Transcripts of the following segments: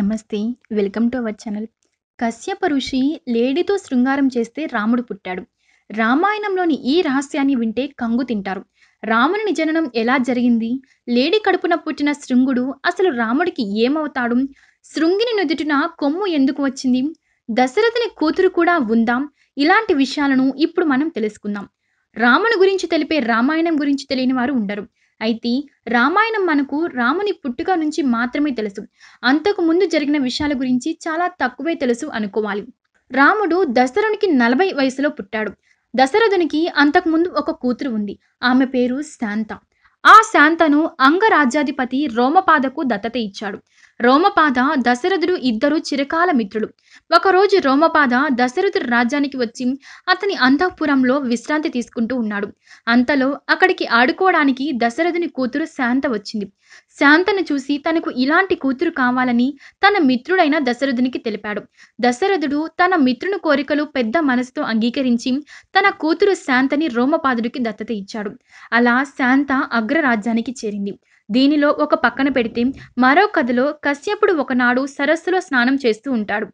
నమస్తే welcome to our channel Kashyapa ఋషి లేడీతో శృంగారం చేస్తే రాముడు పుట్టాడు రామాయణంలోని ఈ రహస్యాన్ని వింటే కంగు తింటారు రాముని జననం ఎలా జరిగింది లేడీ కడుపున పుట్టిన శృంగుడు అసలు రాముడికి ఏమవుతాడు శృంగిని నుదుటిన కొమ్ము ఎందుకు వచ్చింది దశరథని కూతురు కూడా ఉందాం ఇలాంటి విషయాలను ఇప్పుడు మనం తెలుసుకుందాం రాముని గురించి తెలిపే రామాయణం గురించి తెలియని వారు ఉండరు అయితే రామాయణం మనకు రాముని పుట్టుక నుంచి మాత్రమే తెలుసు అంతకు ముందు జరిగిన విషయాల గురించి చాలా తక్కువే తెలుసు అనుకోవాలి రాముడు దశరథునికి నలభై వయసులో పుట్టాడు దశరథునికి అంతకుముందు ఒక కూతురు ఉంది ఆమె పేరు శాంత ఆ శాంతను అంగరాజ్యాధిపతి రోమపాదకు దత్తత ఇచ్చాడు రోమపాద దశరథుడు ఇద్దరు చిరకాల మిత్రులు ఒకరోజు రోమపాద దశరథుడు రాజ్యానికి వచ్చి అతని అంతఃపురంలో విశ్రాంతి తీసుకుంటూ ఉన్నాడు అంతలో అక్కడికి ఆడుకోవడానికి దశరథుని కూతురు శాంత వచ్చింది శాంతను చూసి తనకు ఇలాంటి కూతురు కావాలని తన మిత్రుడైన దశరథునికి తెలిపాడు దశరథుడు తన మిత్రుని కోరికలు పెద్ద మనసుతో అంగీకరించి తన కూతురు శాంతని రోమపాదుడికి దత్తత ఇచ్చాడు అలా శాంత అగ్రరాజ్యానికి చేరింది దీనిలో ఒక పక్కన పెడితే మరో కథలో కశ్యపుడు ఒకనాడు సరస్సులో స్నానం చేస్తూ ఉంటాడు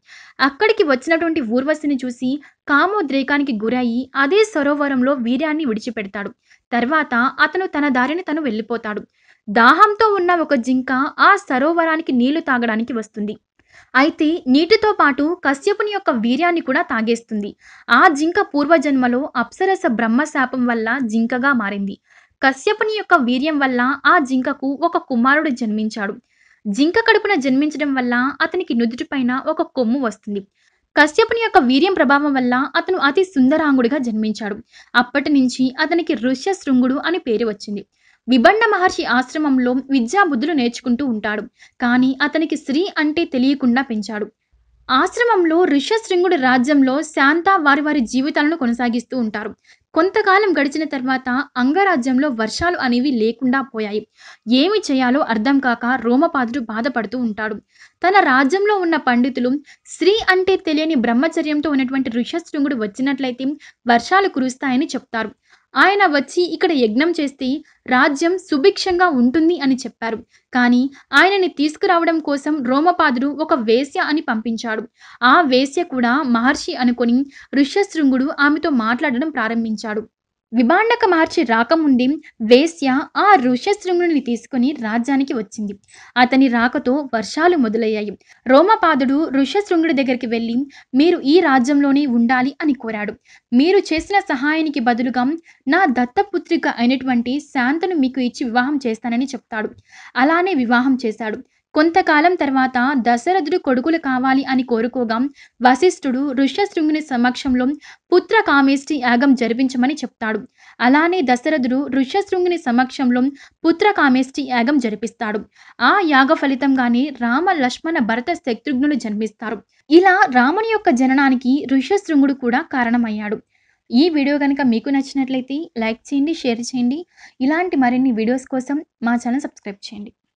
అక్కడికి వచ్చినటువంటి ఊర్వశిని చూసి కామోద్రేకానికి గురయ్యి అదే సరోవరంలో వీర్యాన్ని విడిచిపెడతాడు తర్వాత అతను తన దారిని తను వెళ్ళిపోతాడు దాహంతో ఉన్న ఒక జింక ఆ సరోవరానికి నీళ్లు తాగడానికి వస్తుంది అయితే నీటితో పాటు కశ్యపుని యొక్క వీర్యాన్ని కూడా తాగేస్తుంది ఆ జింక పూర్వజన్మలో అప్సరస బ్రహ్మశాపం వల్ల జింకగా మారింది కశ్యపుని యొక్క వీర్యం వల్ల ఆ జింకకు ఒక కుమారుడు జన్మించాడు జింక కడుపున జన్మించడం వల్ల అతనికి నుదుటిపైన ఒక కొమ్ము వస్తుంది కశ్యపుని యొక్క వీర్యం ప్రభావం వల్ల అతను అతి సుందరాంగుడిగా జన్మించాడు అప్పటి నుంచి అతనికి ఋష్య శృంగుడు అని పేరు వచ్చింది విభన్న మహర్షి ఆశ్రమంలో విద్యాబుద్ధులు నేర్చుకుంటూ ఉంటాడు కానీ అతనికి స్త్రీ అంటే తెలియకుండా పెంచాడు ఆశ్రమంలో ఋష్యశృంగుడి రాజ్యంలో శాంత వారి వారి జీవితాలను కొనసాగిస్తూ ఉంటారు కొంతకాలం గడిచిన తర్వాత అంగరాజ్యంలో వర్షాలు అనేవి లేకుండా పోయాయి ఏమి చేయాలో అర్థం కాక రోమపాదుడు బాధపడుతూ ఉంటాడు తన రాజ్యంలో ఉన్న పండితులు స్త్రీ అంటే తెలియని బ్రహ్మచర్యంతో ఉన్నటువంటి ఋషశృంగుడు వచ్చినట్లయితే వర్షాలు కురుస్తాయని చెప్తారు ఆయన వచ్చి ఇక్కడ యజ్ఞం చేస్తే రాజ్యం సుభిక్షంగా ఉంటుంది అని చెప్పారు కానీ ఆయనని తీసుకురావడం కోసం రోమపాదుడు ఒక వేశ్య అని పంపించాడు ఆ వేశ్య కూడా మహర్షి అనుకొని ఋష్యశృంగుడు ఆమెతో మాట్లాడడం ప్రారంభించాడు విభాండక మార్చి రాకముందే వేశ్య ఆ ఋషశృంగుని తీసుకుని రాజ్యానికి వచ్చింది అతని రాకతో వర్షాలు మొదలయ్యాయి రోమపాదుడు ఋషశృంగుడి దగ్గరికి వెళ్ళి మీరు ఈ రాజ్యంలోనే ఉండాలి అని కోరాడు మీరు చేసిన సహాయానికి బదులుగా నా దత్తపుత్రిక అయినటువంటి శాంతను మీకు ఇచ్చి వివాహం చేస్తానని చెప్తాడు అలానే వివాహం చేశాడు కొంతకాలం తర్వాత దశరథుడు కొడుకులు కావాలి అని కోరుకోగా వశిష్ఠుడు ఋష్యశృంగుని సమక్షంలో పుత్ర కామేష్టి యాగం జరిపించమని చెప్తాడు అలానే దశరథుడు ఋష్యశృంగుని సమక్షంలో పుత్ర కామేష్టి యాగం జరిపిస్తాడు ఆ యాగ ఫలితంగానే రామ లక్ష్మణ భరత శత్రుఘ్నులు జన్మిస్తారు ఇలా రాముని యొక్క జననానికి ఋష్యశృంగుడు కూడా కారణమయ్యాడు ఈ వీడియో కనుక మీకు నచ్చినట్లయితే లైక్ చేయండి షేర్ చేయండి ఇలాంటి మరిన్ని వీడియోస్ కోసం మా ఛానల్ సబ్స్క్రైబ్ చేయండి